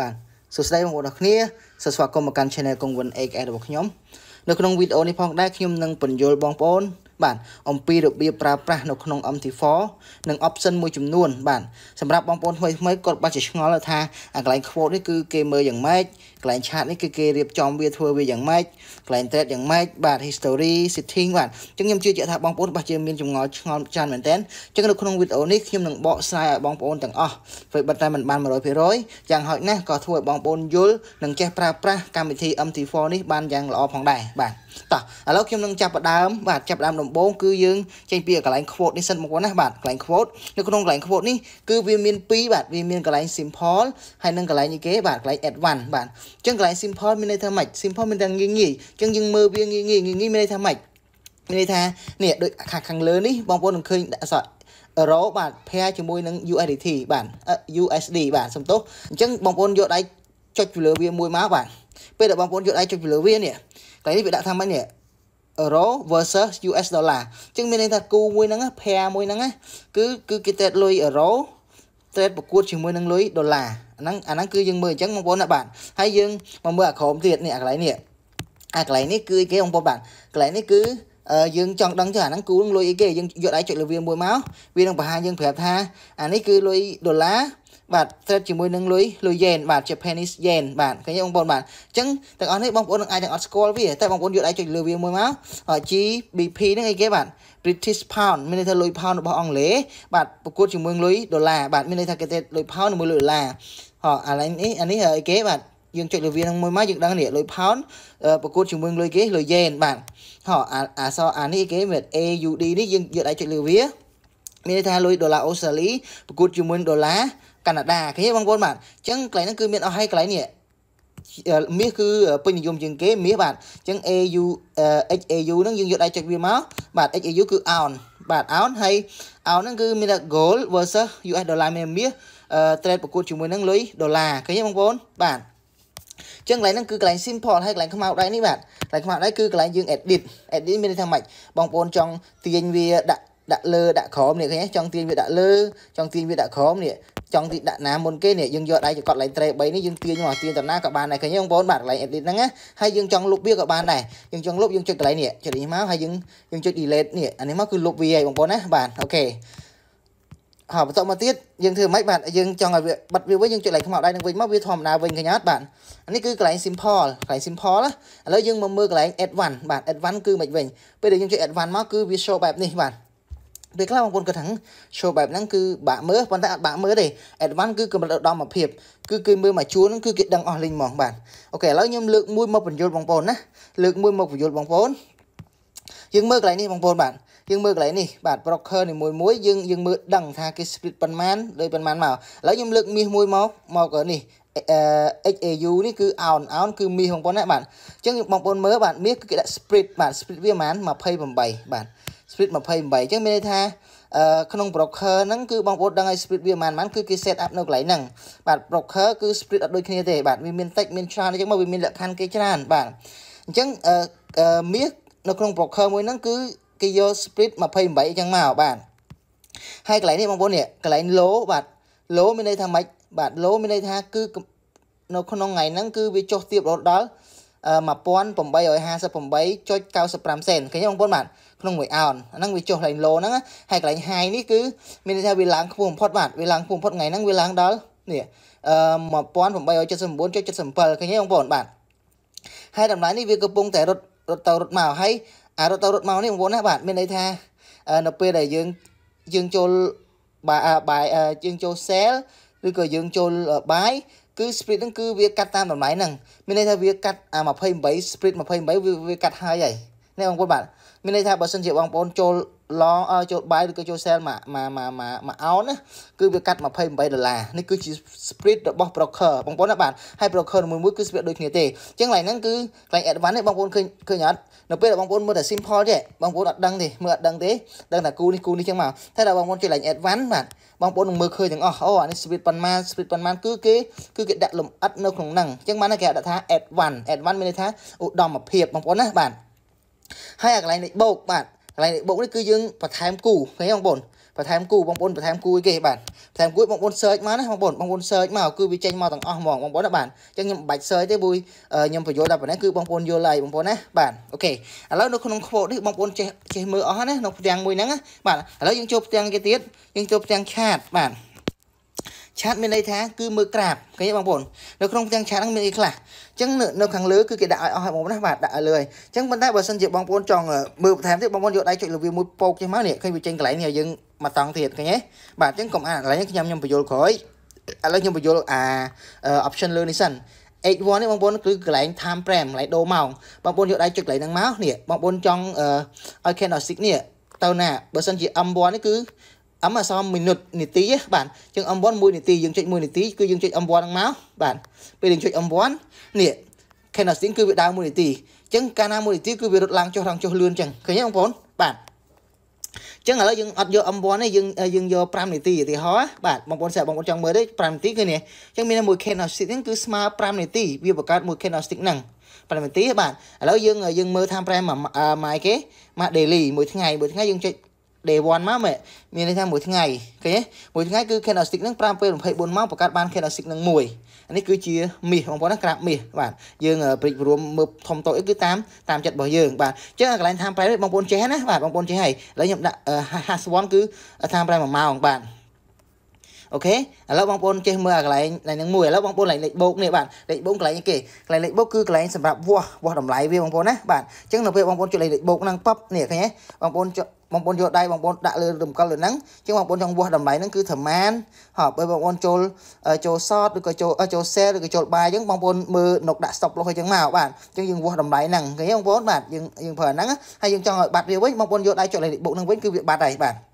បាទសួស្តីបងប្អូនអរគ្នាសូមស្វាគមន៍មកកាន់ Channel កងវិន XR របស់ខ្ញុំនៅក្នុងវីដេអូនេះផង ដែរខ្ញុំនឹងបញ្យល់បងប្អូន បាទអំពីរបៀបប្រើប្រាស់នៅក្នុង MT4 និង option មួយចំនួនបាទសម្រាប់បងប្អូនថ្មីថ្មីគាត់បាច់ជាឆ្ងល់ថាអាកន្លែង quote នេះគឺគេមើលយ៉ាងម៉េចកន្លែងឆាតនេះគឺគេរៀបចំវាធ្វើវាយ៉ាងម៉េចកន្លែង thread យ៉ាងម៉េចបាទ history setting បាទអញ្ចឹងខ្ញុំជឿជាក់ថាបងប្អូនរបស់ជាមានចម្ងល់ឆ្ងល់ច្រើនមែនទែនអញ្ចឹងនៅក្នុងវីដេអូនេះខ្ញុំនឹងបកស្រាយឲ្យបងប្អូនទាំងអស់ធ្វើបិទតែមិនបាន100%យ៉ាងហោចណាស់ក៏ធ្វើឲ្យបងប្អូនយល់និងចេះប្រើប្រាស់កម្មវិធី MT4 នេះបានយ៉ាងល្អផងដែរបាទតោះឥឡូវខ្ញុំនឹងចាប់ផ្ដើមបាទចាប់ផ្ដើមដំបូងគឺយើងចេញពីកន្លែង quote នេះសិនមកណាបាទកន្លែង quote នៅក្នុងកន្លែង quote នេះគឺវាមាន2បាទវាមានកន្លែង simple ហើយនិងកន្លែងនេះគេបាទកន្លែង advanced បាទចឹងកន្លែង simple មានន័យថាម៉េច simple មានតែងាយងាយចឹងយើងមើលវាងាយងាយងាយងាយមានន័យថាម៉េចមានន័យថានេះដូចខាងខាងលើនេះបងប្អូននឹងឃើញដាក់អក្សរអឺរ៉ូបាទ pair ជាមួយនឹង USDT បាទ USD បាទសំទោសអញ្ចឹងបងប្អូនយកដៃចុចពីលើវាមួយមកបាទពេលដែលបងប្អូនយកដៃចុចពីលើវានេះកន្លែងនេះវាដាក់ថាម៉េចនេះ euro versus US dollar អញ្ចឹងមានន័យថាគូមួយហ្នឹង pair មួយហ្នឹងគឺគឺគេ trade លុយ euro trade ប្រកួតជាមួយនឹងលុយដុល្លារអាហ្នឹងអាហ្នឹងគឺយើងមើលអញ្ចឹងបងប្អូនណាបាទហើយយើងមកមើលអាក្រមទៀតនេះអាកន្លែងនេះអាកន្លែងនេះគឺគេបងប្អូនបាទកន្លែងនេះគឺយើងចង់ដឹងទៅអាហ្នឹងគូនឹងលុយអីគេយើងយកដៃចុចលើវាមួយមកវានឹងបង្ហាញយើងប្រាប់ថាអានេះគឺលុយដុល្លារបាទ thread ជាមួយនឹងលុយលុយ yen បាទជា penny yen បាទឃើញទេបងប្អូនបាទអញ្ចឹងទាំងអស់នេះបងប្អូននឹងអាចទាំងអត់ស្គាល់វាតែបងប្អូនយកដៃចុចលើវាមួយមក GBP ហ្នឹងអីគេបាទ British pound មានន័យថាលុយ pound របស់អង់គ្លេសបាទប្រកួតជាមួយនឹងលុយដុល្លារបាទមានន័យថាគេទេលុយ pound ជាមួយលុយដុល្លារហ៎អានេះអានេះអីគេបាទយើងចុចលើវានឹងមួយមកយើងដឹងនេះលុយ pound ប្រកួតជាមួយនឹងលុយគេលុយ yen បាទហ៎អាសអានេះគេមាន AUD នេះយើងយកដៃចុចលើវាមានន័យថាលុយដុល្លារអូស្ត្រាលីប្រកួតជាមួយដុល្លារកាណាដាគ្នាបងប្អូនបាទអញ្ចឹងកន្លែងហ្នឹងគឺមានអស់ហើយកន្លែងនេះមាសគឺពេញនិយមជាងគេមាសបាទអញ្ចឹង AU HAU ហ្នឹងយើងយកដៃចុចវាមកបាទ HAU គឺ ounce បាទ ounce ហើយ ounce ហ្នឹងគឺមានតែ gold versus US dollar មានមាស trade ប្រកួតជាមួយនឹងលុយដុល្លារឃើញទេបងប្អូនបាទចឹងកន្លែងហ្នឹងគឺកន្លែង simple ហើយកន្លែងខ្មៅដៃនេះបាទកន្លែងខ្មៅដៃគឺកន្លែងយើង edit edit មានន័យថាម៉េចបងប្អូនចង់ទាញវាដាក់ដាក់លើដាក់ក្រោមនេះឃើញទេចង់ទាញវាដាក់លើចង់ទាញវាដាក់ក្រោមនេះចង់ទីដាក់ណាមុនគេនេះយើងយកដៃចកត់ឡើងត្រេ3នេះយើងទាញមកទាញតាណាក៏បានដែរឃើញទេបងប្អូនបាទកន្លែង edit ហ្នឹងណាហើយយើងចង់លុបវាក៏បានដែរយើងចង់លុបយើងចុចកន្លែងនេះចុចនេះមកហើយយើងយើងចុច delete នេះអានេះមកគឺលុបវាហើយបងប្អូនណាបាទអូខេហើយបន្តមកទៀតយើងធ្វើម៉េចបាទយើងចង់ឲ្យវាបិទវាវិញយើងចុចលេខខ្មៅដៃនឹងវិញមកវាធម្មតាវិញឃើញអត់បាទអានេះគឺកន្លែង simple កន្លែង simple ណាឥឡូវយើងមកមើលកន្លែង advanced បាទ advanced គឺមិនវិញពេលដែលយើងចុច advanced មកគឺវា show បែបនេះបាទពេលខ្លះបងប្អូនគាត់ថា show បែបហ្នឹងគឺបាក់មើលប៉ុន្តែអត់បាក់មើលទេ advance គឺកម្រិតឧត្តមភាពគឺគេមើលមកជួរហ្នឹងគឺគេដឹងអស់លេងហ្មងបាទអូខេឥឡូវខ្ញុំលើកមួយមកបញ្យល់បងប្អូនណាលើកមួយមកបញ្យល់បងប្អូនយើងមើលកន្លែងនេះបងប្អូនបាទយើងមើលកន្លែងនេះបាទ broker នីមួយមួយយើងយើងមើលដឹងថាគេ split ប៉ុន្មានដោយប៉ុន្មានមកឥឡូវខ្ញុំលើកមាសមួយមកមកនេះ XAU នេះគឺ oun oun គឺមាសបងប្អូនណាបាទអញ្ចឹងបងប្អូនមើលបាទមាសគឺគេដាក់ split បាទ split វាប្រហែល28បាទ speed 28អញ្ចឹងមានន័យថាក្នុង broker ហ្នឹងគឺបងប្អូនដឹងហើយ speed វាប៉ុន្មានគឺគេ set up នៅកន្លែងហ្នឹងបាទ broker គឺ speed អត់ដូចគ្នាទេបាទវាមានតិចមានច្រើនអញ្ចឹងមកវាមានលក្ខខណ្ឌគេច្រើនបាទអញ្ចឹងមាសនៅក្នុង broker មួយហ្នឹងគឺគេយក speed 28អញ្ចឹងមកបាទហើយកន្លែងនេះបងប្អូននេះកន្លែង low បាទ low មានន័យថាម៉េចបាទ low មានន័យថាគឺនៅក្នុងថ្ងៃហ្នឹងគឺវាចុះទាបរហូតដល់1858.95សេនឃើញទេបងប្អូនបាទក្នុង1អោនហ្នឹងវាចុះឡើង low ហ្នឹងហើយកន្លែង high នេះគឺមានន័យថាវាឡើងខ្ពស់បំផុតបាទវាឡើងខ្ពស់បំផុតថ្ងៃហ្នឹងវាឡើងដល់នេះ1879.77ឃើញទេបងប្អូនបាទហើយតម្លៃនេះវាកំពុងតែរត់រត់ទៅរត់មកហើយអារត់ទៅរត់មកនេះបងប្អូនណាបាទមានន័យថានៅពេលដែលយើងយើងចូលបាយយើងចូល sell ឬក៏យើងចូលបាយគឺ split ហ្នឹងគឺវាកាត់តាមតម្លៃហ្នឹងមានន័យថាវាកាត់អា28 split 28វាវាកាត់ហើយហើយនេះបងប្អូនបាទមានន័យថាបើសិនជាបងប្អូនចូលឡងចូលបាយឬក៏ចូលសែលមួយមួយមួយមួយអោនណាគឺវាកាត់28ដុល្លារនេះគឺជា spread របស់ broker បងប្អូនណាបាទហើយ broker មួយមួយគឺ spread ដូចគ្នាទេអញ្ចឹងកន្លែងហ្នឹងគឺកន្លែង advance នេះបងប្អូនឃើញឃើញអត់នៅពេលដែលបងប្អូនមើលតែ simple ទេបងប្អូនអត់ដឹងទេមើលអត់ដឹងទេដឹងតែគូនេះគូនេះអញ្ចឹងមកតែដល់បងប្អូនជាកន្លែង advance បាទបងប្អូននឹងមើលឃើញទាំងអស់អូអានេះ spread ប៉ុន្មាន spread ប៉ុន្មានគឺគេគឺគេដាក់លំអិតនៅក្នុងហ្នឹងអញ្ចឹងបានគេដាក់ថា advance advance មានន័យថាឧត្តមភាពបងប្អូនណាបាទហើយអាកន្លែងនេះបូកបាទកន្លែងបុកនេះគឺយើងបន្ថែមគូឃើញបងប្អូនបន្ថែមគូបងប្អូនបន្ថែមគូអីគេបាទបន្ថែមគូបងប្អូន search មកណាបងប្អូនបងប្អូន search មកគឺវាចេញមកទាំងអស់ហ្មងបងប្អូនណាបាទអញ្ចឹងខ្ញុំមិនបាច់ search ទេព្រោះខ្ញុំបញ្យល់ដល់ប៉ុណ្ណេះគឺបងប្អូនយល់ហើយបងប្អូនណាបាទអូខេឥឡូវនៅក្នុង quote នេះបងប្អូនចេះចេះមើលអស់ណាក្នុងផ្ទាំងមួយហ្នឹងណាបាទឥឡូវយើងចូលផ្ទាំងគេទៀតយើងចូលផ្ទាំង chart បាទឆាតមានន័យថាគឺមើលក្រាបឃើញទេបងប្អូននៅក្នុងទាំងឆាតហ្នឹងមានអីខ្លះអញ្ចឹងនៅខាងលើគឺគេដាក់ឲ្យអស់ហើយបងប្អូនណាបាទដាក់ឲ្យលើហើយអញ្ចឹងប៉ុន្តែបើសិនជាបងប្អូនចង់មើលបន្ថែមទៀតបងប្អូនយកដៃចុចលើវាមួយពោកចេះមកនេះឃើញវាចេញកន្លែងនេះឲ្យយើងមកតង់ទៀតឃើញទេបាទអញ្ចឹងកុំអាកន្លែងនេះខ្ញុំខ្ញុំបញ្យល់ក្រោយឥឡូវខ្ញុំបញ្យល់អា option លើនេះសិន H1 នេះបងប្អូនគឺកន្លែង time frame កន្លែងដូរម៉ោងបងប្អូនយកដៃចុចកន្លែងហ្នឹងមកនេះបងប្អូនចង់ឲ្យ candlestick នេះទៅណាបើសិនជា M1 នេះគឺអមអសមមីនុតនាទីបាទយើង M1 1នាទីយើងចុច1នាទីគឺយើងចុច M1 ហ្នឹងមកបាទពេលយើងចុច M1 នេះ canvassing គឺវាដើរ1នាទីអញ្ចឹងកាលណា1នាទីគឺវារត់ឡើងចុះឡើងចុះលឿនអញ្ចឹងឃើញទេបងប្អូនបាទចឹងឥឡូវយើងអត់យក M1 ទេយើងយើងយក5នាទីឧទាហរណ៍បាទបងប្អូនស្រាប់បងប្អូនចង់មើលទេ5នាទីគឺនេះចឹងមានមួយ candlestick ហ្នឹងគឺស្មើ5នាទីវាបង្កើតមួយ candlestick ហ្នឹង5នាទីបាទឥឡូវយើងយើងមើលថាប្រែមួយម៉ាយគេម៉ា daily មួយថ្ងៃមួយថ្ងៃយើងចុច day 1មកមែនមានន័យថាមួយថ្ងៃឃើញទេមួយថ្ងៃគឺ candlestick នឹង5ពេល24ម៉ោងបង្កើតបាន candlestick នឹង1អានេះគឺជាមាសបងប្អូនណាក្រាបមាសបាទយើងព្រិចរួមមើលធំតូចអីគឺតាមតាមចិត្តរបស់យើងបាទអញ្ចឹងកន្លែង time price បងប្អូនចេះណាបាទបងប្អូនចេះហើយឥឡូវខ្ញុំដាក់ hash 1គឺ time price 1ម៉ោងបាទអូខេឥឡូវបងប្អូនចេះមើលកន្លែងលេខនឹងមួយឥឡូវបងប្អូនលេខលេខបូកនេះបាទលេខបូកកន្លែងនេះគេកន្លែងលេខបូកគឺកន្លែងសម្រាប់វាស់វាស់តម្លៃវាបងប្អូនណាបាទអញ្ចឹងនៅពេលបងប្អូនចុចលេខលេខបូកហ្នឹងប៉ັບនេះឃើញទេបងប្អូនចុចបងប្អូនយកដៃបងប្អូនដាក់លើរំកិលលើហ្នឹងអញ្ចឹងបងប្អូនចង់វាស់តម្លៃហ្នឹងគឺប្រមាណហ៎បើបងប្អូនចូលចូលសតឬក៏ចូលចូល share ឬក៏ចូលបាយអញ្ចឹងបងប្អូនមើលនុកដាក់ stop loss អញ្ចឹងមកបាទអញ្ចឹងយើងវាស់តម្លៃហ្នឹងឃើញទេបងប្អូនបាទយើងយើងប្រើហ្នឹងហើយយើងចង់ឲ្យបាត់វាវិញបងប្អូនយកដៃចុចលេខលេខបូកហ្នឹងវិញគឺវាបាត់ហើយបាទ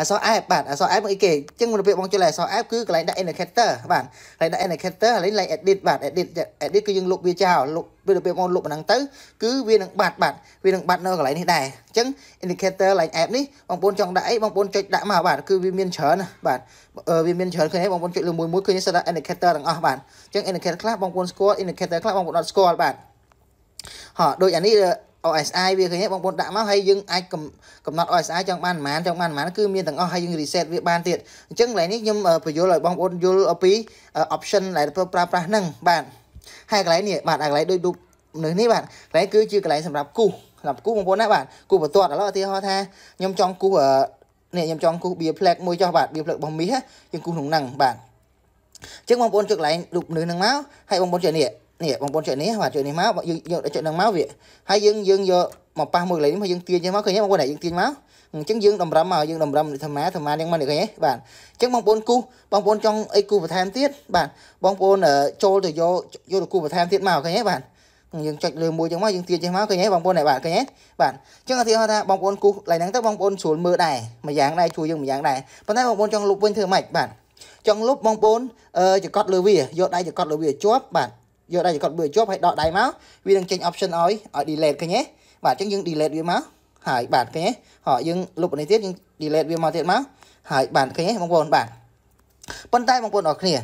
អក្សរ F បាទអក្សរ F មកអីគេអញ្ចឹងមុនពេលបងចូលអក្សរ F គឺកន្លែងដាក់ indicator បាទកន្លែងដាក់ indicator ឥឡូវឡើង edit បាទ edit edit គឺយើងលុបវាចោលលុបពេលទៅពេលបងលុបអាហ្នឹងទៅគឺវានឹងបាត់បាទវានឹងបាត់នៅកន្លែងនេះដែរអញ្ចឹង indicator ឡើង app នេះបងប្អូនចង់ដាក់អីបងប្អូនចុចដាក់មកបាទគឺវាមានច្រើនបាទវាមានច្រើនឃើញហើយបងប្អូនចុចលើមួយមួយឃើញសិតដាក់ indicator ទាំងអស់បាទអញ្ចឹង indicator ខ្លះបងប្អូនស្គាល់ indicator ខ្លះបងប្អូនអត់ស្គាល់បាទហោះដូចអានេះ OSI វាឃើញបងប្អូនដាក់មកហើយយើងអាចកំណត់ OSI ចង់បានប្រហែលចង់បានប្រហែលគឺមានទាំងអស់ហើយយើង reset វាបានទៀតអញ្ចឹងកន្លែងនេះខ្ញុំបញ្យល់ឲ្យបងប្អូនយល់ពី option ដែលប្រើប្រាស់ហ្នឹងបាទហើយកន្លែងនេះបាទកន្លែងដូចរូបនៅនេះបាទកន្លែងគឺជាកន្លែងសម្រាប់គូសសម្រាប់គូសបងប្អូនណាបាទគូសបន្ទាត់ឥឡូវឧទាហរណ៍ថាខ្ញុំចង់គូសនេះខ្ញុំចង់គូស beer flag មួយចុះបាទ beer flag របស់មីសយើងគូសក្នុងហ្នឹងបាទអញ្ចឹងបងប្អូនចុចកន្លែងរូបនេះហ្នឹងមកហើយបងប្អូនចុចនេះនេះបងប្អូនចិត្តនេះបាទចិត្តនេះមកយើងយកចិត្តនឹងមកវាហើយយើងយើងយកមកប៉ះមួយកន្លែងនេះមកយើងទាញចេញមកឃើញទេបងប្អូនយើងទាញមកអញ្ចឹងយើងតម្រឹមមកយើងតម្រឹមធម្មតាធម្មតាយ៉ាងម៉េចឃើញទេបាទអញ្ចឹងបងប្អូនគូបងប្អូនចង់អីគូបន្ថែមទៀតបាទបងប្អូនចូលទៅយកយកគូបន្ថែមទៀតមកឃើញទេបាទយើងចុចលើមួយចឹងមកយើងទាញចេះមកឃើញទេបងប្អូនដែរបាទឃើញទេបាទអញ្ចឹងឧទាហរណ៍ថាបងប្អូនគូឡើងហ្នឹងទៅបងប្អូនស្រួលមើលដែរមួយយ៉ាងដែរជួយយើងមួយយ៉ាងដែរប៉ុន្តែបងប្អូនចង់លុបវិញធ្វើម៉េចបាទចង់លុបបងប្អូនចកត់លើវាយកដៃចកត់លើវាជាប់បាទយកដែរគាត់បើជាប់ហើយដកដៃមកវានឹងចេញ option ឲ្យឲ្យ delete ឃើញទេបាទអញ្ចឹងយើង delete វាមកហើយបាទឃើញទេហោយើងលុបនេះទៀតយើង delete វាមកទៀតមកហើយបាទឃើញទេបងប្អូនបាទប៉ុន្តែបងប្អូនអរគ្នា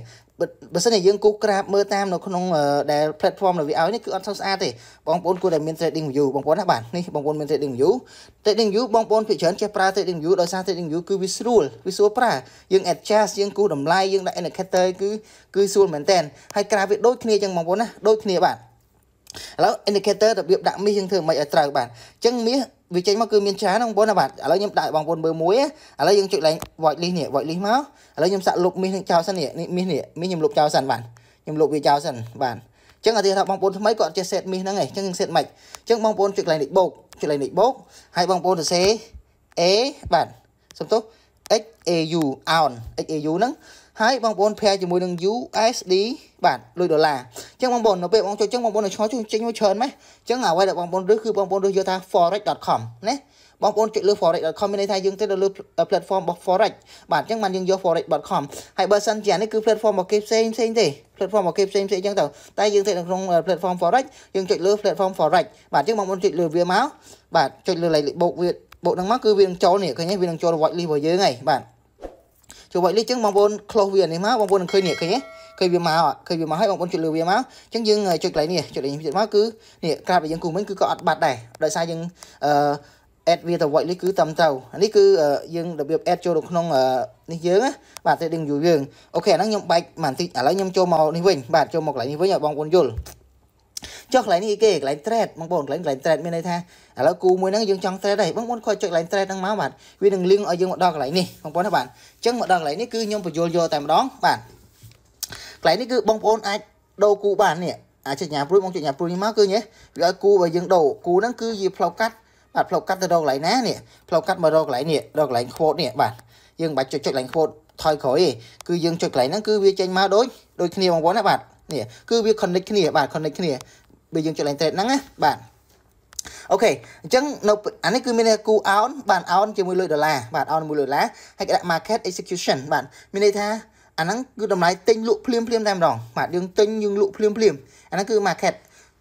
បើសិនជាយើងគូក្រាបមើលតាមនៅក្នុងដែល platform របស់ VI នេះគឺអត់សូវស្អាតទេបងប្អូនគួរតែមាន trading view បងប្អូនណាបាទនេះបងប្អូនមាន trading view trading view បងប្អូនភាគច្រើនចេះប្រើ trading view ដោយសារ trading view គឺវាស្រួលវាស្រួលប្រើយើង adjust យើងគូតម្លៃយើងដាក់ indicator គឺគឺស្រួលមែនតើហើយក្រាបវាដូចគ្នាចឹងបងប្អូនណាដូចគ្នាបាទឥឡូវ indicator របៀបដាក់មាសយើងធ្វើមិនឲ្យត្រូវបាទអញ្ចឹងមាសវាចេញមកគឺមានច្រើនបងប្អូនណាបាទឥឡូវខ្ញុំដាក់បងប្អូនមើលមួយឥឡូវយើងចុចឡើង void list នេះ void list មកឥឡូវខ្ញុំសាក់លុបមីសនឹងចោលសិននេះមីសនេះមីសខ្ញុំលុបចោលសិនបាទខ្ញុំលុបវាចោលសិនបាទចឹងអធិថាបងប្អូនថ្មីគាត់ចេះ set មីសហ្នឹងឯងចឹងយើង set មិនចឹងបងប្អូនចុចឡើងលេខបូកចុចឡើងលេខបូកហើយបងប្អូនសរសេរ a បាទសំទោស x a u on x a u ហ្នឹងហើយបងប្អូនប្រែជាមួយនឹង USD បាទលុយដុល្លារអញ្ចឹងបងប្អូននៅពេលបងចូលអញ្ចឹងបងប្អូននឹងឆ្លោះជួយចេញមួយច្រើនម៉េះអញ្ចឹងអ្វីដែលបងប្អូនឬគឺបងប្អូនឬយកថា forex.com ណាបងប្អូនចុចលើ forex.com មានន័យថាយើងទៅលើ platform របស់ forex បាទអញ្ចឹងបានយើងយក forex.com ហើយបើសិនជានេះគឺ platform របស់គេផ្សេងផ្សេងទេ platform របស់គេផ្សេងផ្សេងអញ្ចឹងទៅតែយើងទៅក្នុង platform forex យើងចុចលើ platform forex បាទអញ្ចឹងបងប្អូនចុចលើវាមកបាទចុចលើលេខបូកវាបូកហ្នឹងមកគឺវានឹងចូលនេះឃើញទេវានឹងចូល watch list របស់យើងហើយបាទចុចវ៉ៃលីសអញ្ចឹងបងប្អូន close វានេះមកបងប្អូននឹងឃើញនេះឃើញទេឃើញវាមកឃើញវាមកហើយបងប្អូនចុចលើវាមកអញ្ចឹងយើងចុចកន្លែងនេះចុចកន្លែងនេះទៀតមកគឺនេះក្រាបដែលយើងគូមិញគឺក៏អត់បាត់ដែរដោយសារយើងអឺ add វាទៅ watch list គឺតាមទៅនេះគឺយើងរបៀប add ចូលទៅក្នុងនេះយើងណាបាទ trading view យើងអូខេអាហ្នឹងខ្ញុំបែកបន្តិចឥឡូវខ្ញុំចូលមកនេះវិញបាទចូលមកកន្លែងនេះវិញឲ្យបងប្អូនយល់ចុះកន្លែងនេះអីគេកន្លែង thread បងប្អូនកន្លែងកន្លែង thread មានន័យថាឥឡូវគូមួយហ្នឹងយើងចង់ thread ដែរបងប្អូនខកចុចកន្លែង thread ហ្នឹងមកបាទវានឹង link ឲ្យយើងមកដល់កន្លែងនេះបងប្អូនណាបាទអញ្ចឹងមកដល់កន្លែងនេះគឺខ្ញុំបញ្យល់យកតែម្ដងបាទកន្លែងនេះគឺបងប្អូនអាចដូរគូបាននេះអាចចញ្ញាព្រួយបងចញ្ញាព្រួយនេះមកគឺញ៉េះវាឲ្យគូរបស់យើងដូរគូហ្នឹងគឺជាផ្លូវកាត់បាទផ្លូវកាត់ទៅរកកន្លែងណានេះផ្លូវកាត់មករកកន្លែងនេះរកកន្លែង quote នេះបាទយើងមិនបាច់ចុចចុចកន្លែង quote ថយក្រោយទេគឺយើងចុចកន្លែងហ្នឹងគឺវាចេញមកដូចដូចគ្នាបងប្អូនណាបាទនេះគឺវា connect គ្នាបាទ connect គ្នាបើយើងចុច line trade ហ្នឹងណាបាទអូខេអញ្ចឹងនៅអានេះគឺមានគូអោនបាទអោនជាមួយលុយដុល្លារបាទអោនជាមួយលុយដុល្លារហើយគេដាក់ market execution បាទមានន័យថាអាហ្នឹងគឺតម្លៃទិញលក់ភ្លាមភ្លាមតែម្ដងបាទយើងទិញយើងលក់ភ្លាមភ្លាមអាហ្នឹងគឺ market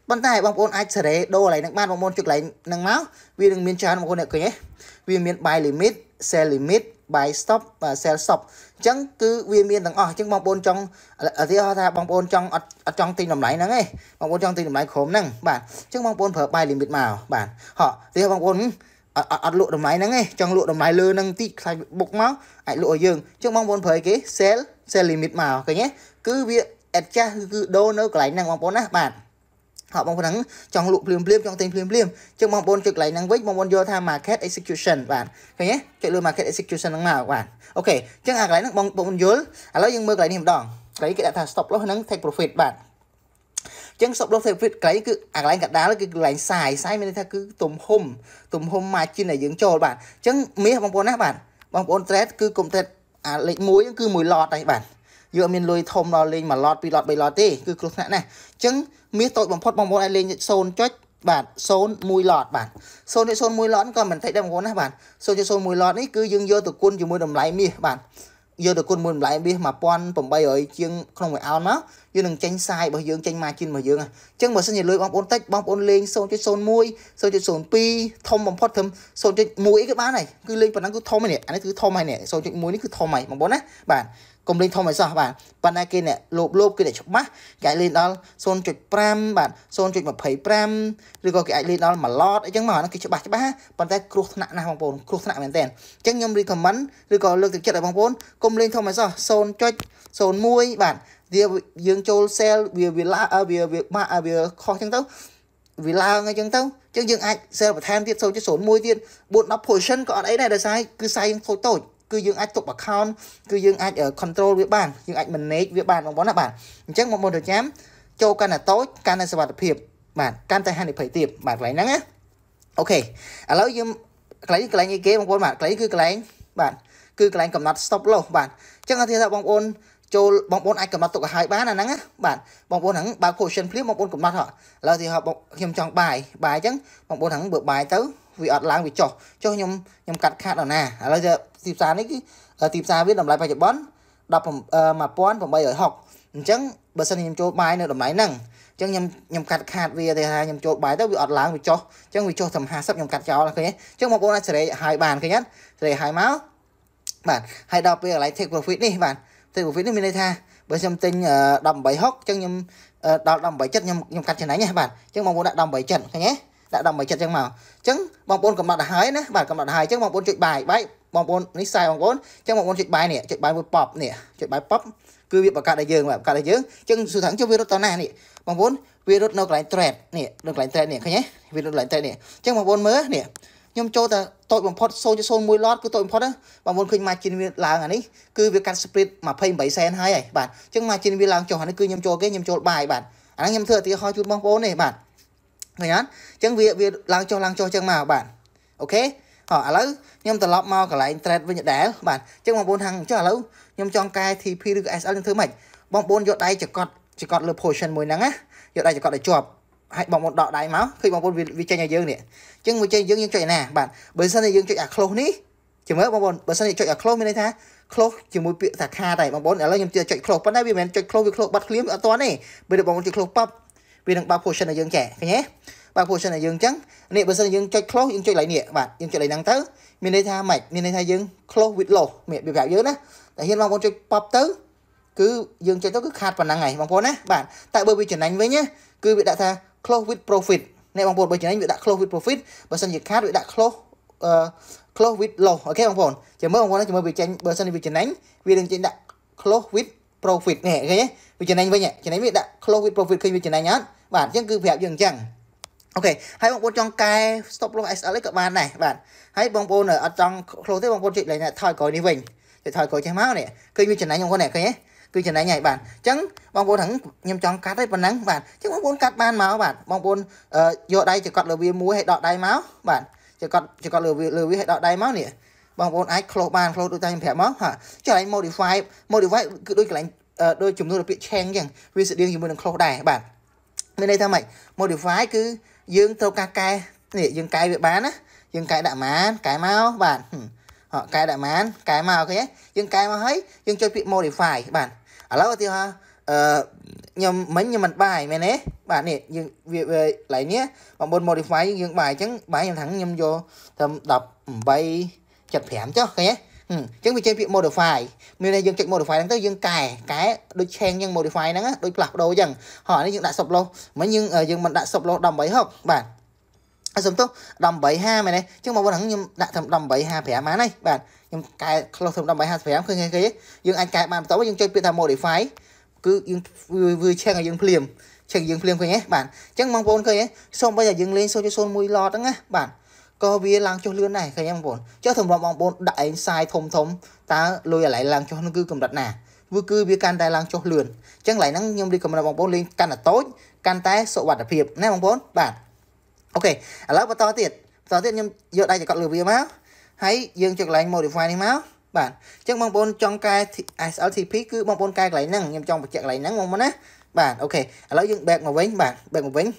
ប៉ុន្តែបងប្អូនអាចសេរីដូរកន្លែងហ្នឹងបានបងប្អូនចុចកន្លែងហ្នឹងមកវានឹងមានច្រើនបងប្អូនអ្នកឃើញទេវាមាន buy limit sell limit buy stop sell stop អញ្ចឹងគឺវាមានទាំងអស់អញ្ចឹងបងប្អូនចង់ឧទាហរណ៍ថាបងប្អូនចង់អត់អត់ចង់ទិញតម្លៃហ្នឹងឯងបងប្អូនចង់ទិញតម្លៃក្រុមហ្នឹងបាទអញ្ចឹងបងប្អូនប្រើ buy limit មកបាទហោះឧទាហរណ៍បងប្អូនអត់អត់លក់តម្លៃហ្នឹងឯងចង់លក់តម្លៃលើហ្នឹងតិចខ្លាចបុកមកអាចលក់ឲ្យយើងអញ្ចឹងបងប្អូនប្រើគេ sell sell limit មកឃើញទេគឺវា adjust គឺដូរនៅកន្លែងហ្នឹងបងប្អូនណាបាទថតបងប្អូនហ្នឹងចង់លក់ភ្លាមភ្លាមចង់ទិញភ្លាមភ្លាមអញ្ចឹងបងប្អូនចុចកន្លែងហ្នឹងវិញបងប្អូនយល់ថា market execution បាទឃើញទេចុចលើ market execution ហ្នឹងមកបាទអូខេអញ្ចឹងអាកន្លែងហ្នឹងបងប្អូនយល់ឥឡូវយើងមើលកន្លែងនេះម្ដងកន្លែងគេដាក់ថា stop loss និង take profit បាទចឹង stop loss take profit កន្លែងគឺអាកន្លែងកដាលគឺកន្លែងសាយសាយមានន័យថាគឺទំហំទំហំ margin ដែលយើងចូលបាទអញ្ចឹងមាសបងប្អូនណាបាទបងប្អូន trade គឺកុំ trade អាលេខ1គឺ1 lot ហើយបាទយើងអត់មានលុយធំដល់លេងមួយឡតពីរឡតបីឡតទេគឺគ្រោះថ្នាក់ណាស់អញ្ចឹងមាសតូចបំផុតបងប្អូនអាចលេង0ចុចបាទ0.1ឡតបាទ0.01ឡតក៏មិនតិចដែរបងប្អូនណាបាទ0.01ឡតនេះគឺយើងយកទៅគុណជាមួយតម្លៃមាសបាទយកទៅគុណមួយម្លែមាស1800ជាងក្នុងមួយអោនមកយើងនឹងចេញសាយរបស់យើងចេញម៉ាស៊ីនរបស់យើងអញ្ចឹងបើសិនជាលុយបងប្អូនតិចបងប្អូនលេង0.01 0.02ធំបំផុតត្រឹម0.1អីក៏បានហើយគឺលេងប៉ុណ្ណឹងគឺធំហើយនេះអានេះគឺធំហើយនេះ0.1នេះគឺធំហើយបងប្អូនណាបាទកុំលេងធំឲ្យសោះបាទប៉ុន្តែគេអ្នកលោបលោបគេអ្នកច្បាស់គេអាចលេងដល់0.5បាទ0.25ឬក៏គេអាចលេងដល់1ឡតអីចឹងមកអាហ្នឹងគេច្បាស់ច្បាស់ប៉ុន្តែគ្រោះថ្នាក់ណាស់បងប្អូនគ្រោះថ្នាក់មែនទែនអញ្ចឹងខ្ញុំ recommend ឬក៏លើកទឹកចិត្តឲ្យបងប្អូនកុំលេងធំឲ្យសោះ0.01បាទវាយើងចូល sell វាវាឡាវាវាបាក់វាខុសចឹងទៅវាឡើងអញ្ចឹងទៅអញ្ចឹងយើងអាច sell បន្ថែមទៀត0.01ទៀត4 10 position ក៏អត់អីដែរដោយសារគឺខ្សែយើងតូចតូចគឺយើងអាចទុក account គឺយើងអាច control វាបានយើងអាច manage វាបានបងប្អូនណាបាទអញ្ចឹងបងប្អូនត្រូវចាំចូលកាន់តែតូចកាន់តែសុវត្ថិភាពបាទកាន់តែហានិភ័យទៀតបាទកន្លែងហ្នឹងណាអូខេឥឡូវយើងកន្លែងនេះកន្លែងអីគេបងប្អូនបាទកន្លែងនេះគឺកន្លែងបាទគឺកន្លែងកំណត់ stop loss បាទអញ្ចឹងអធិថាបងប្អូនចូលបងប្អូនអាចកំណត់ទុកឲ្យហើយបានអាហ្នឹងណាបាទបងប្អូនហ្នឹងបើ position ភ្លាមបងប្អូនកំណត់ហ៎ឥឡូវទីហោខ្ញុំចង់បាយបាយអញ្ចឹងបងប្អូនហ្នឹងបើបាយទៅវាអត់ឡើងវាចុះចុះខ្ញុំខ្ញុំកាត់ខាតដល់ណាឥឡូវទៅទីផ្សារនេះគឺទីផ្សារវាតម្លៃបច្ចុប្បន្ន1860អញ្ចឹងបើសិនខ្ញុំចូលបាយនៅតម្លៃហ្នឹងអញ្ចឹងខ្ញុំខ្ញុំកាត់ខាតវាទេថាខ្ញុំចូលបាយទៅវាអត់ឡើងវាចុះអញ្ចឹងវាចុះត្រឹម50ខ្ញុំកាត់ចោលឃើញទេអញ្ចឹងបងប្អូនអាចសេរីឲ្យបានឃើញអត់សេរីឲ្យមកបាទហើយដល់ពេលកន្លែង take profit នេះបាទ take profit នេះមានន័យថាបើខ្ញុំទិញ1860អញ្ចឹងខ្ញុំដល់1870ខ្ញុំខ្ញុំកាត់ចំណេញហ្នឹងបាទអញ្ចឹងបងប្អូនដាក់1870ឃើញទេដាក់1870អញ្ចឹងមកអញ្ចឹងបងប្អូនកំណត់ឲ្យហើយណាបាទកំណត់ឲ្យអញ្ចឹងបងប្អូនជួយបាយបាយបងប្អូននេះខ្សែបងប្អូនអញ្ចឹងបងប្អូនចុចបាយនេះចុចបាយមួយប៉ប់នេះចុចបាយប៉ប់គឺវាបង្កើតឲ្យយើងបាទបង្កើតឲ្យយើងអញ្ចឹងសួរថាចុះវារត់តណានេះបងប្អូនវារត់នៅកន្លែង thread នេះនៅកន្លែង thread នេះឃើញទេវារត់កន្លែង thread នេះអញ្ចឹងបងប្អូនមើលនេះខ្ញុំចូលតែតូចបំផុត0.01ឡតគឺតូចបំផុតបងប្អូនឃើញ margin វាឡើងអានេះគឺវាកាត់ spread 28សែនហើយហើយបាទអញ្ចឹង margin វាឡើងចុះអានេះគឺខ្ញុំចូលគេខ្ញុំចូលបាយបាទអាហ្នឹងខ្ញុំធ្វើឧទាហរណ៍ជូនបងប្អូននេះបាទឃើញអត់អញ្ចឹងវាវាឡើងចុះឡើងចុះអញ្ចឹងមកបាទអូខេអឥឡូវខ្ញុំត្រឡប់មកកន្លែង trade វិញដែរបាទអញ្ចឹងបងប្អូនថាចុះឥឡូវខ្ញុំចង់កែ TP ឬក៏ SL ខ្ញុំធ្វើម៉េចបងប្អូនយកដៃចកត់ចកត់លើ position មួយហ្នឹងណាយកដៃចកត់ឲ្យជាប់ហើយបងប្អូនដកដៃមកឃើញបងប្អូនវាចេញឲ្យយើងនេះអញ្ចឹងមួយចេញយើងយើងចុចណាបាទបើមិនទេយើងចុចអា close នេះជាមើលបងប្អូនបើសិនជាចុចអា close មានន័យថា close ជាមួយពាក្យថាខាតដែរបងប្អូនឥឡូវខ្ញុំជឿចុច close ប៉ុន្តែវាមិនមែនចុច close វា close បាត់ឃ្លាមអត់ទាន់ទេពេលបងប្អូនចុច close ប៉ាប់វានឹងបើក position ឲ្យយើងចេះឃើញទេបាទពួកសិនតែយើងអញ្ចឹងនេះបើសិនយើងចុច close យើងចុចលេខនេះបាទយើងចុចលេខហ្នឹងទៅមានន័យថាម៉េចមានន័យថាយើង close with loss មានប្រាប់យើងណាតែហ៊ានបងប្អូនចុច pop ទៅគឺយើងចុចទៅគឺខាតប៉ុណ្ណឹងហើយបងប្អូនណាបាទតែបើវាចំណេញវិញគឺវាដាក់ថា close with profit នេះបងប្អូនបើចំណេញវាដាក់ close with profit បើសិនជាខាតវាដាក់ close close with loss អូខេបងប្អូនចាំមើលបងប្អូនចាំមើលវាចេញបើសិនវាចំណេញវានឹងចេញដាក់ close with profit នេះឃើញទេវាចំណេញវិញចំណេញវាដាក់ close with profit ឃើញវាចំណេញអត់បាទអញ្ចឹងគឺប្រាប់យើងអញ្ចឹងអូខេហើយបងប្អូនចង់កែ stop loss SL ក៏បានដែរបាទហើយបងប្អូនអត់ចង់ close ទេបងប្អូនជួយលេងថយក្រោយនេះវិញទៅថយក្រោយចេះមកនេះឃើញវាចំណាញ់បងប្អូននេះឃើញទេគឺចំណាញ់ហើយបាទអញ្ចឹងបងប្អូនហ្នឹងខ្ញុំចង់កាត់ទេប៉ុណ្ណឹងបាទអញ្ចឹងបងប្អូនកាត់បានមកបាទបងប្អូនយកដៃចកត់លើវាមួយហើយដកដៃមកបាទចកត់ចកត់លើវាលើវាហើយដកដៃមកនេះបងប្អូនអាច close បាន close ដូចតែខ្ញុំប្រាប់មកហ่าចុះឲ្យ modify modify គឺដូចកន្លែងដូចចំនួនពាក្យ change អញ្ចឹងវាស្តៀងជាមួយនឹង close ដែរបាទមានន័យថាម៉េច modify គឺយើងត្រូវការកែនេះយើងកែវាបានណាយើងកែដាក់ម៉ានកែមកបាទហ៎កែដាក់ម៉ានកែមកគេយើងកែមកហើយយើងចុចពាក្យ modify បាទឥឡូវឧទាហរណ៍អឺខ្ញុំមិញខ្ញុំមិនបាយមែនទេបាទនេះយើងវាកន្លែងនេះបងប្អូន modify យើងបាយអញ្ចឹងបាយខ្ញុំថាខ្ញុំយកត្រឹម18.75ចុះឃើញទេអញ្ចឹងវាចេញពាក្យ modify មានន័យយើងចុច modify ហ្នឹងទៅយើងកែកែដូច change យើង modify ហ្នឹងដូចផ្លាស់ប្ដូរអញ្ចឹងហោះនេះយើងដាក់ sub loss មិញយើងយើងមិនដាក់ sub loss 1860បាទអសុំទោស1850មែនទេអញ្ចឹងបងប្អូនខ្ញុំដាក់ត្រឹម1855បានហើយបាទខ្ញុំកែ close ត្រឹម1855ឃើញគេយើងអាចកែបានបន្តមកយើងចុចពាក្យថា modify គឺយើងវា change ឲ្យយើងភ្លាម change យើងភ្លាមឃើញទេបាទអញ្ចឹងបងប្អូនឃើញទេសូម្បីតែយើងលេង0.01 lot ហ្នឹងណាបាទក៏វាឡើងចុះលឿនដែរឃើញទេបងប្អូនចុះសម្រាប់បងប្អូនដាក់ឯងសាយធំធំតើលុយអាឡៃឡើងចុះនឹងគឺកម្រិតណាគឺគឺវាកាន់តែឡើងចុះលឿនអញ្ចឹងកន្លែងហ្នឹងខ្ញុំរីកកម្រិតបងប្អូនលេងកាន់តែតូចកាន់តែសុវត្ថិភាពណាបងប្អូនបាទអូខេឥឡូវបន្តទៀតបន្តទៀតខ្ញុំយកដៃចង្កត់លើវាមកហើយយើងចុចកន្លែង modify នេះមកបាទអញ្ចឹងបងប្អូនចង់កែ SLTP គឺបងប្អូនកែកន្លែងហ្នឹងខ្ញុំចង់បញ្ជាក់កន្លែងហ្នឹងបងប្អូនណាបាទអូខេឥឡូវយើង back មកវិញបាទ back មកវិញ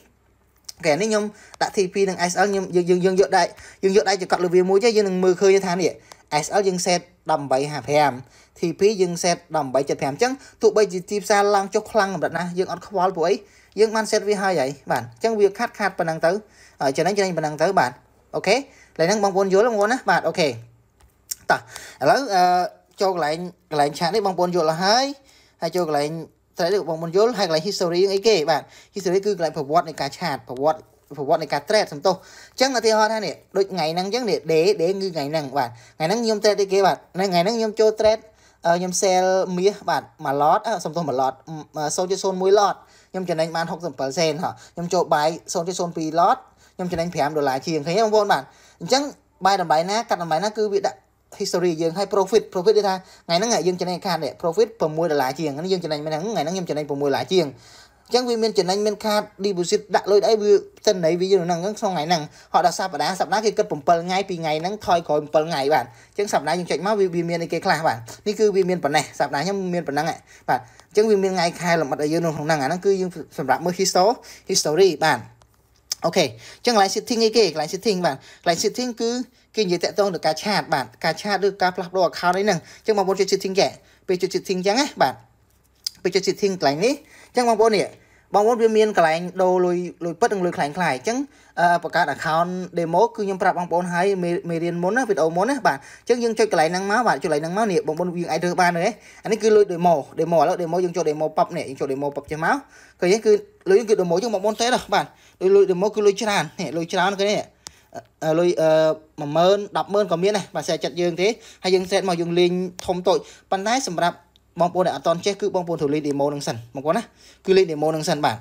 ក្រែនេះខ្ញុំដាក់ TP និង SL ខ្ញុំយើងយើងយកដៃយើងយកដៃចង្កត់លើវាមួយទេយើងនឹងមើលឃើញថានេះ SL យើង set 1855 TP យើង set 1875អញ្ចឹងទោះបីជាទីផ្សារឡើងចុះខ្លាំងកម្រិតណាយើងអត់ខ្វល់ព្រោះអីយើងបាន set វាហើយហើយបាទអញ្ចឹងវាខាត់ខាត់ប៉ុណ្ណឹងទៅចំណេញចំណេញប៉ុណ្ណឹងទៅបាទអូខេឥឡូវហ្នឹងបងប្អូនយល់បងប្អូនណាបាទអូខេតោះឥឡូវអឺចូលកន្លែងកន្លែងឆាតនេះបងប្អូនយល់ហើយហើយចូលកន្លែងតែនេះបងមិនយល់ហើយកន្លែង history អីគេបាទ history គឺកន្លែងប្រវត្តិនៃការឆាតប្រវត្តិប្រវត្តិនៃការ trade សំទោសអញ្ចឹងឧទាហរណ៍ថានេះដូចថ្ងៃហ្នឹងអញ្ចឹងនេះ day day គឺថ្ងៃហ្នឹងបាទថ្ងៃហ្នឹងខ្ញុំ trade អីគេបាទថ្ងៃហ្នឹងខ្ញុំចូល trade ខ្ញុំ sell មាសបាទមួយឡតសំទោសមួយឡត0.01ឡតខ្ញុំចំណេញបាន67សេនហ៎ខ្ញុំចូលបាយ0.02ឡតខ្ញុំចំណេញ5ដុល្លារជាងឃើញទេបងប្អូនបាទអញ្ចឹងបាយតម្លៃណាកាត់តម្លៃណាគឺវាដាក់ history យើងហើយ profit profit ដូចថាថ្ងៃហ្នឹងយើងចំណេញខាតនេះ profit 6ដុល្លារជាងហ្នឹងយើងចំណេញមែនហ្នឹងថ្ងៃហ្នឹងខ្ញុំចំណេញ6ដុល្លារជាងអញ្ចឹងវាមានចំណេញមានខាត deposit ដាក់លុយអីវាទិន្នន័យវាយើងហ្នឹងក្នុងថ្ងៃហ្នឹងហត់ដល់សប្តាហ៍សប្តាហ៍គេគិត7ថ្ងៃពីថ្ងៃហ្នឹងថយក្រោយ7ថ្ងៃបាទអញ្ចឹងសប្តាហ៍យើងចុចមកវាមានអីគេខ្លះបាទនេះគឺវាមានប៉ុណ្ណេះសប្តាហ៍ខ្ញុំមានប៉ុណ្ណឹងបាទអញ្ចឹងវាមានថ្ងៃខែលំអិតឲ្យយើងនៅក្នុងហ្នឹងអាហ្នឹងគឺយើងសម្រាប់មើល history history បាទអូខេអញ្ចឹង client sitting អីគេ client sitting បាទ client sitting គឺគេនិយាយតាក់ទងនឹងការឆាតបាទការឆាតឬការផ្លាស់ប្ដូរ account អីហ្នឹងអញ្ចឹងបងប្អូនជួយ setting ចេះពេលជួយ setting អញ្ចឹងណាបាទពេលជួយ setting កន្លែងនេះអញ្ចឹងបងប្អូននេះបងប្អូនវាមានកន្លែងដូរលុយលុយពិតនិងលុយខ្លាំងខ្លាយអញ្ចឹងបង្កើត account demo គឺខ្ញុំប្រាប់បងប្អូនឲ្យមេរៀនមុនណាវីដេអូមុនណាបាទអញ្ចឹងយើងចុចកន្លែងហ្នឹងមកបាទចុចកន្លែងហ្នឹងមកនេះបងប្អូនយើងអាចរើសបានទេអានេះគឺលុយ demo demo ឥឡូវ demo យើងចុច demo ប៉ັບនេះយើងចុច demo ប៉ັບចេះមកឃើញទេគឺលុយគឺ demo អញ្ចឹងបងប្អូនទេដល់បាទលុយ demo គឺលុយច្រើននេះលុយច្រើនគេនេះលុយ10000 100000ក៏មានដែរបើសែចិត្តយើងទេហើយយើងសេតមកយើងលេងធំតូចប៉ុន្តែសម្រាប់បងប្អូនដែលអត់តន់ចេះគឺបងប្អូនត្រូវលេង demo នឹងសិនបងប្អូនណាគឺលេង demo នឹងសិនបាទ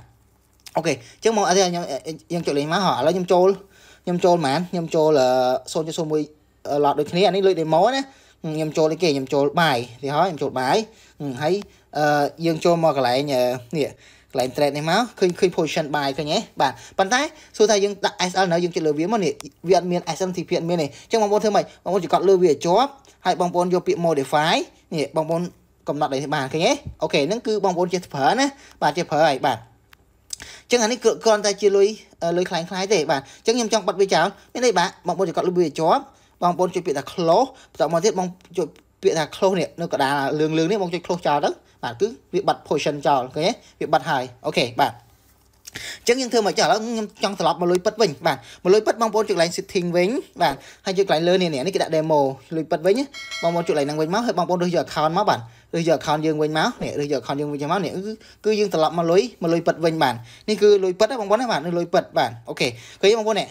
អូខេអញ្ចឹងមកអត់ទេខ្ញុំយើងចុចលេងមកឥឡូវខ្ញុំចូលខ្ញុំចូលហ្មងខ្ញុំចូល0.01 lot ដូចគ្នាអានេះលេង demo ណាខ្ញុំចូលអីគេខ្ញុំចូលបាយទីហើយខ្ញុំចូលបាយហើយយើងចូលមកកន្លែងនេះ plain trade នេះមកឃើញឃើញ position buy ឃើញទេបាទប៉ុន្តែសួរថាយើងដាក់ SL នៅយើងជិតលើវាមកនេះវាអត់មាន SMTP អត់មានទេអញ្ចឹងបងប្អូនធ្វើម៉េចបងប្អូនចកត់លើវាជាប់ហើយបងប្អូនយកពាក្យ modify នេះបងប្អូនកំណត់ឲ្យបានឃើញទេអូខេហ្នឹងគឺបងប្អូនចេះប្រើណាបាទចេះប្រើហើយបាទចឹងអានេះគ្រាន់តែជាលុយលុយខ្លាំងខ្លាយទេបាទអញ្ចឹងខ្ញុំចង់បတ်វាចោលមានន័យបាទបងប្អូនចកត់លុយវាជាប់បងប្អូនជួយពាក្យថា close បន្តមកទៀតបងជួយពាក្យថា close នេះនៅកដាលលឿងលឿងនេះបងជួយ close ចោលទៅ bạn cứ việc bật position cho ok việc bật hài ok bạn ចឹងយើងធ្វើមកចឹងឥឡូវខ្ញុំចង់ត្រឡប់មកលុយពិតវិញបាទមកលុយពិតបងប្អូនជួយកន្លែង setting វិញបាទហើយជួយកន្លែងលើនេះនេះគេដាក់ demo លុយពិតវិញបងប្អូនជួយកន្លែងហ្នឹងវិញមកហើយបងប្អូនរើសយក account មកបាទរើសយក account យើងវិញមកនេះរើសយក account យើងវិញមកនេះគឺគឺយើងត្រឡប់មកលុយមកលុយពិតវិញបាទនេះគឺលុយពិតបងប្អូនណាបាទនេះលុយពិតបាទអូខេឃើញបងប្អូននេះ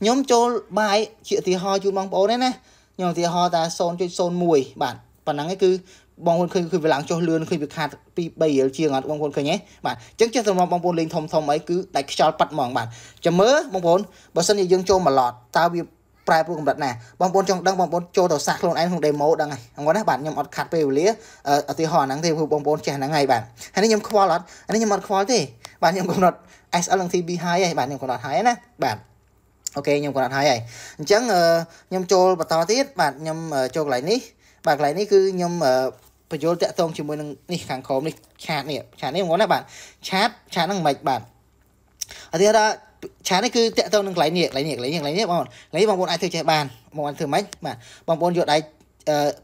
ខ្ញុំចូលបាយជាឧទាហរណ៍ជូនបងប្អូនណាខ្ញុំឧទាហរណ៍ថា0.01បាទប៉ុណ្ណឹងឯងគឺបងប្អូនឃើញគឺវាឡើងចុះលឿនឃើញវាខាត2 3រៀលជាងអត់បងប្អូនឃើញទេបាទអញ្ចឹងចេះសម្រាប់បងប្អូនលេងធំធំអីគឺដាច់ខ្យល់ប៉ាត់ហ្មងបាទចាំមើលបងប្អូនបើសិនជាយើងចូលមួយឡតតើវាប្រែប្រួលកម្រិតណាបងប្អូនចង់ដឹងបងប្អូនចូលទៅសាសខ្លួនឯងក្នុង demo ដឹងហើយហ្នឹងណាបាទខ្ញុំអត់ខាត់ពេលវេលាឧទាហរណ៍ហ្នឹងទេព្រោះបងប្អូនចេះហ្នឹងហើយបាទហើយនេះខ្ញុំខ្វល់អត់នេះខ្ញុំអត់ខ្វល់ទេបាទខ្ញុំកំណត់ SL និង TB high ហើយបាទខ្ញុំកំណត់ហើយណាបាទអូខេខ្ញុំកំណត់ហើយហើយអញ្ចឹងខ្ញុំចូលបន្តទៀតបាទខ្ញុំចូលកន្លែងនេះបាទកន្លែងនេះគឺខ្ញុំបញ្យល់តាក់ទងជាមួយនឹងនេះខាងក្រោមនេះឆាតនេះឆាតនេះងន់ណាបាទឆាតឆាតហ្នឹងមិនបាទអធិរាឆាតនេះគឺតាក់ទងនឹងកន្លែងនេះកន្លែងនេះកន្លែងនេះកន្លែងនេះបងកន្លែងបងប្អូនអាចធ្វើចេះបានបងប្អូនធ្វើម៉េចបាទបងប្អូនយកដៃ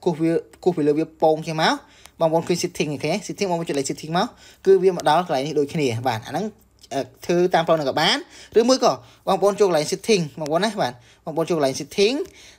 គោះវាគោះពីលើវាពងចេះមកបងប្អូនឃើញ sitting ឃើញ sitting បងប្អូនចុចលេខ sitting មកគឺវាមកដល់កន្លែងនេះដូចគ្នាបាទអាហ្នឹងធ្វើតាមផ្លូវនឹងក៏បានឬមួយក៏បងប្អូនចូលកន្លែង sitting បងប្អូនណាបាទបងប្អូនចូលកន្លែង sitting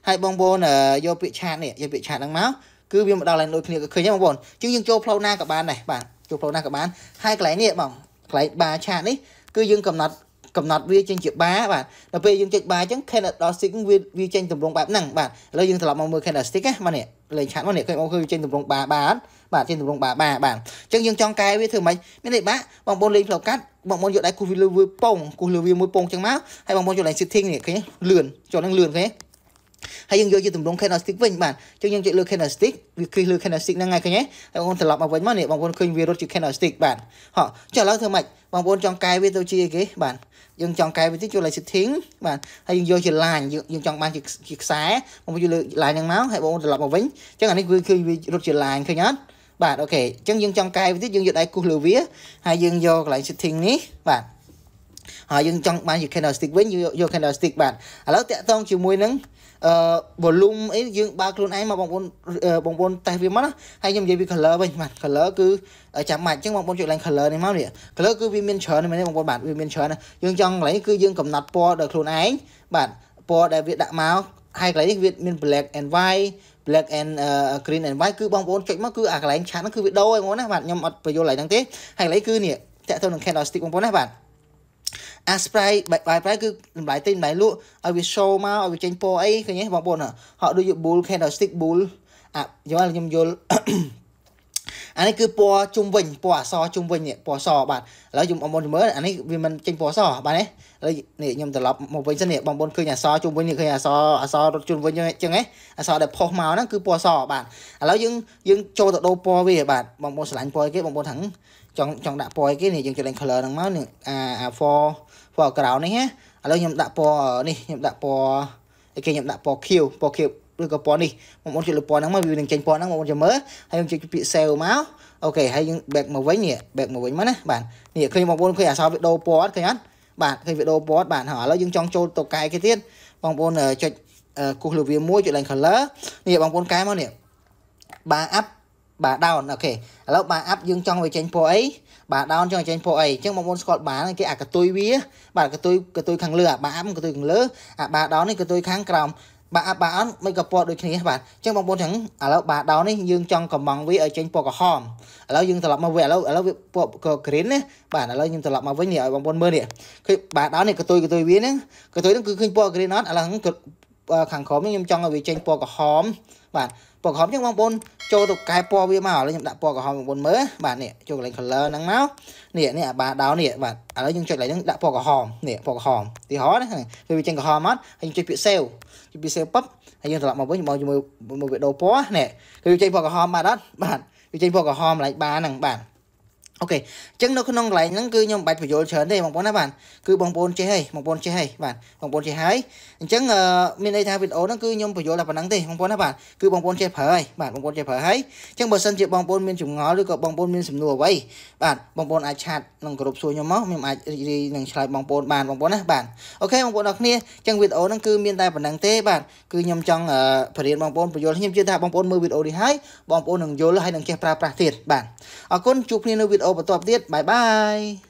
ហើយបងប្អូនយកពាក្យឆាតនេះយកពាក្យឆាតហ្នឹងមកគឺវាមកដល់ឡើងដូចគ្នាក៏ឃើញដែរបងប្អូនជាងយើងចូលផ្លូវណាក៏បានដែរបាទចូលផ្លូវណាក៏បានហើយកន្លែងនេះបងកន្លែងបាឆាតនេះ គឺយើងកំណត់កំណត់វាចេញជាបាបាទដល់ពេលយើងចុចបាអញ្ចឹង candle stick វាវាចេញទម្រង់បែបហ្នឹងបាទឥឡូវយើងត្រឡប់មកមើល candle stick ណាបាទនេះលេងឆាតមកនេះឃើញបងឃើញចេញទម្រង់បាបាអត់បាទជាទម្រង់បាបាបាទអញ្ចឹងយើងចង់កែវាធ្វើម៉េចមានន័យបាក់បងប្អូនលេងផ្លូវកាត់បងប្អូនយកដៃគូសវាលើវាពងគូសលើវាមួយពងអញ្ចឹងមកហើយបងប្អូនយកដៃ sitting នេះឃើញលឿនចូលនឹងលឿនឃើញហើយយើងយកជាទម្រង់ candlestick វិញបាទអញ្ចឹងយើងចុចលើ candlestick វាគ្រីសលើ candlestick ហ្នឹងហើយឃើញទេហើយបងប្អូនត្រឡប់មកវិញមកនេះបងប្អូនឃើញវារត់ជា candlestick បាទហោះចុះឥឡូវធ្វើម៉េចបងប្អូនចង់កែវាទៅជាគេបាទយើងចង់កែវាទៅចូល setting បាទហើយយើងយកជា line យើងចង់បានជាខ្សែបងប្អូនយកលើ line ហ្នឹងមកហើយបងប្អូនត្រឡប់មកវិញអញ្ចឹងអានេះគឺឃើញវារត់ជា line ឃើញអត់បាទអូខេអញ្ចឹងយើងចង់កែវិធីយើងយកដៃគូសលើវាហើយយើងយកកន្លែង setting នេះបាទហើយយើងចង់បាន candlestick វិញយើងយក candlestick បាទឥឡូវតាក់ទងជាមួយនឹងអឺ volume អីយើងបើខ្លួនឯងមកបងប្អូនបងប្អូនតេសវាមកណាហើយខ្ញុំនិយាយពី color វិញបាទ color គឺចាំបាច់អញ្ចឹងបងប្អូនជួយឡើង color នេះមកនេះ color គឺវាមានច្រើនមែនទេបងប្អូនបាទវាមានច្រើនណាយើងចង់កន្លែងគឺយើងកំណត់ពណ៌ដោយខ្លួនឯងបាទពណ៌ដែលវាដាក់មកហើយកន្លែងនេះវាមាន black and white black and uh, green and white គឺបងប្អូនចុចមកគឺអាកន្លែងឆាតហ្នឹងគឺវាដូរឯងបងណាបាទខ្ញុំអត់បញ្យល់ឡើយហ្នឹងទេហើយកន្លែងគឺនេះតាក់ទងនឹង candle stick បងប្អូនណាបាទអា spray បាយបាយប្រៃគឺតម្លៃទិញតម្លៃលក់ឲ្យវា show មកឲ្យវាចេញពណ៌អីឃើញទេបងប្អូនហត់ដូច bull candlestick bull អាយកខ្ញុំយល់អានេះគឺពណ៌ជុំវិញពណ៌អសជុំវិញនេះពណ៌សបាទឥឡូវខ្ញុំអមុនមើលអានេះវាមិនចេញពណ៌សបាទនេះឥឡូវនេះខ្ញុំត្រឡប់មកវិញសិននេះបងប្អូនឃើញអសជុំវិញនេះឃើញអសអសរត់ជុំវិញអញ្ចឹងហ៎អសដែលផុសមកហ្នឹងគឺពណ៌សបាទឥឡូវយើងយើងចូលទៅដូរពណ៌វាបាទបងប្អូនស្រឡាញ់ពណ៌គេបងប្អូនថឹងចង់ចង់ដាក់ពណ៌គេនេះយើងចូលលេង color ហ្នឹងមកនេះអាអា for for ground នេះហ៎ឥឡូវខ្ញុំដាក់ពណ៌នេះខ្ញុំដាក់ពណ៌គេខ្ញុំដាក់ពណ៌ខៀវពណ៌ខៀវឬក៏ពណ៌នេះបងប្អូនជួយលើពណ៌ហ្នឹងមកវានឹងចេញពណ៌ហ្នឹងបងប្អូនចាំមើលហើយយើងជួយពាក្យ sale មកអូខេហើយយើង back មកវិញនេះ back មកវិញមកណាបាទនេះឃើញបងប្អូនឃើញអក្សរវីដេអូពណ៌ឃើញអត់បាទឃើញវីដេអូពណ៌បាទហើយឥឡូវយើងចង់ចូលទៅកែគេទៀតបងប្អូនចុចគូសលវាមួយចុច line color នេះបងប្អូនកែមកនេះបាអាប់បាទ down អូខេឥឡូវបាទ up យើងចង់វាចេញពណ៌អីបាទ down ចង់ចេញពណ៌អីអញ្ចឹងបងប្អូនស្គាល់បានគេអាកតុយវាបាទកតុយកតុយខាងលើអាបាទ up កតុយខាងលើអាបាទ down នេះកតុយខាងក្រោមបាទអាបាអត់មិនក៏ពណ៌ដូចគ្នាបាទអញ្ចឹងបងប្អូនចឹងឥឡូវបាដោនេះយើងចង់កំងវាឲ្យចេញពណ៌ក្រហមឥឡូវយើងត្រឡប់មកវាឥឡូវឥឡូវវាពណ៌ green ណាបាទឥឡូវខ្ញុំត្រឡប់មកវិញនេះឲ្យបងប្អូនមើលនេះឃើញបាដោនេះកតុយកតុយវាហ្នឹងកតុយហ្នឹងគឺឃើញពណ៌ green អត់ឥឡូវខាងក្រោមខ្ញុំចង់ឲ្យវាចេញពណ៌ក្រហមបាទពណ៌ក្រហមចឹងបងប្អូនចូលទៅកែពណ៌វាមកឥឡូវខ្ញុំដាក់ពណ៌ក្រហម9មើលបាទនេះចូលកន្លែង color ហ្នឹងមកនេះនេះអាបាដោនេះបាទឥឡូវខ្ញុំចុចកន្លែងហ្នឹងដាក់ពណ៌ក្រហមនេះពណ៌ក្រហមទីហោណាពេលវាចេញក្រហមមកហើយខ្ញុំចុចពាក្យ save ចុចពាក្យ save ប៉ັບហើយយើងត្រឡប់មកវិញមកជាមួយមួយវីដេអូពណ៌នេះគឺវាចេញពណ៌ក្រហមបាទអត់បាទវាចេញពណ៌ក្រហមឡើងបានហ្នឹងបាទអូខេអញ្ចឹងនៅក្នុងកន្លែងហ្នឹងគឺខ្ញុំមិនបាច់បញ្យល់ច្រើនទេបងប្អូនណាបាទគឺបងប្អូនចេះហើយបងប្អូនចេះហើយបាទបងប្អូនចេះហើយអញ្ចឹងមានន័យថាវីដេអូហ្នឹងគឺខ្ញុំបញ្យល់តែប៉ុណ្ណឹងទេបងប្អូនណាបាទគឺបងប្អូនចេះប្រើហើយបាទបងប្អូនចេះប្រើហើយអញ្ចឹងបើសិនជាបងប្អូនមានចម្ងល់ឬក៏បងប្អូនមានសំណួរអ្វី បាទបងប្អូនអាចឆាតនិងគោរពសួរខ្ញុំមកខ្ញុំអាចរីករាយនឹងឆ្លើយបងប្អូនបានបងប្អូនណាបាទអូខេបងប្អូនអរគ្នាអញ្ចឹងវីដេអូហ្នឹងគឺមានតែប៉ុណ្ណឹងទេបាទគឺខ្ញុំចង់បរៀនបងប្អូនបញ្យល់ខ្ញុំជឿថាបងប្អូនមើលវីដេអូនេះហើយបងប្អូននឹងយល់ហើយនឹងចេះប្រើប្រាស់ទៀតបាទអរគុណជួបគ្នានៅវីដេអូ video បន្តទៀតបាយបាយ